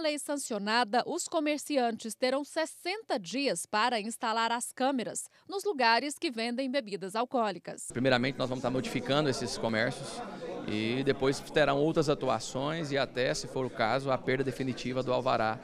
lei sancionada, os comerciantes terão 60 dias para instalar as câmeras nos lugares que vendem bebidas alcoólicas. Primeiramente, nós vamos estar notificando esses comércios e depois terão outras atuações e até, se for o caso, a perda definitiva do alvará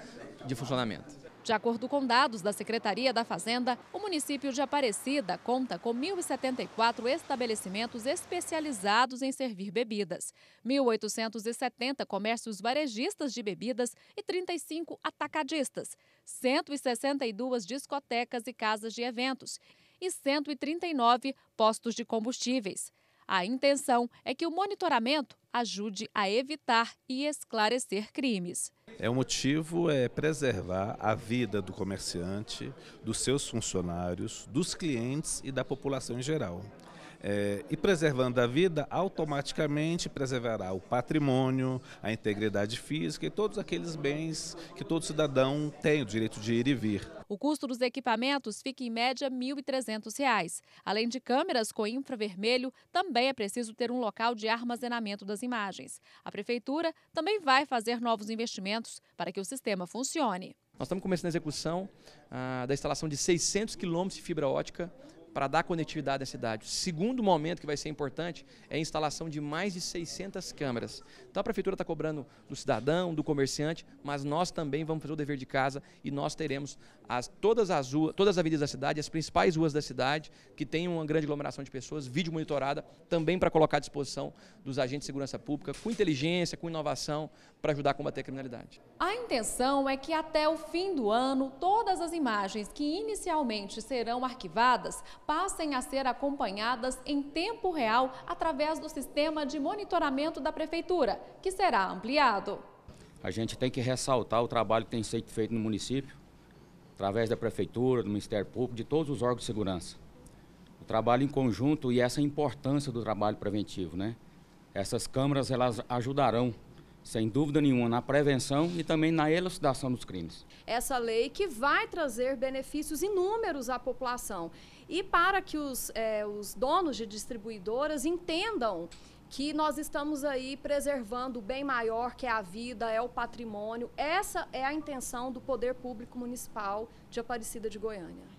de funcionamento. De acordo com dados da Secretaria da Fazenda, o município de Aparecida conta com 1.074 estabelecimentos especializados em servir bebidas, 1.870 comércios varejistas de bebidas e 35 atacadistas, 162 discotecas e casas de eventos e 139 postos de combustíveis. A intenção é que o monitoramento ajude a evitar e esclarecer crimes. É o motivo é preservar a vida do comerciante, dos seus funcionários, dos clientes e da população em geral. É, e preservando a vida, automaticamente preservará o patrimônio, a integridade física e todos aqueles bens que todo cidadão tem o direito de ir e vir. O custo dos equipamentos fica em média R$ 1.300. Além de câmeras com infravermelho, também é preciso ter um local de armazenamento das imagens. A prefeitura também vai fazer novos investimentos para que o sistema funcione. Nós estamos começando a execução ah, da instalação de 600 quilômetros de fibra ótica para dar conectividade à cidade. O segundo momento que vai ser importante é a instalação de mais de 600 câmeras. Então a prefeitura está cobrando do cidadão, do comerciante, mas nós também vamos fazer o dever de casa e nós teremos as, todas, as ruas, todas as avenidas da cidade, as principais ruas da cidade, que tem uma grande aglomeração de pessoas, vídeo monitorada, também para colocar à disposição dos agentes de segurança pública, com inteligência, com inovação, para ajudar a combater a criminalidade. A intenção é que até o fim do ano, todas as imagens que inicialmente serão arquivadas passem a ser acompanhadas em tempo real através do sistema de monitoramento da Prefeitura, que será ampliado. A gente tem que ressaltar o trabalho que tem sido feito no município, através da Prefeitura, do Ministério Público, de todos os órgãos de segurança. O trabalho em conjunto e essa importância do trabalho preventivo, né? Essas câmaras, elas ajudarão sem dúvida nenhuma, na prevenção e também na elucidação dos crimes. Essa lei que vai trazer benefícios inúmeros à população. E para que os, é, os donos de distribuidoras entendam que nós estamos aí preservando o bem maior que é a vida, é o patrimônio. Essa é a intenção do Poder Público Municipal de Aparecida de Goiânia.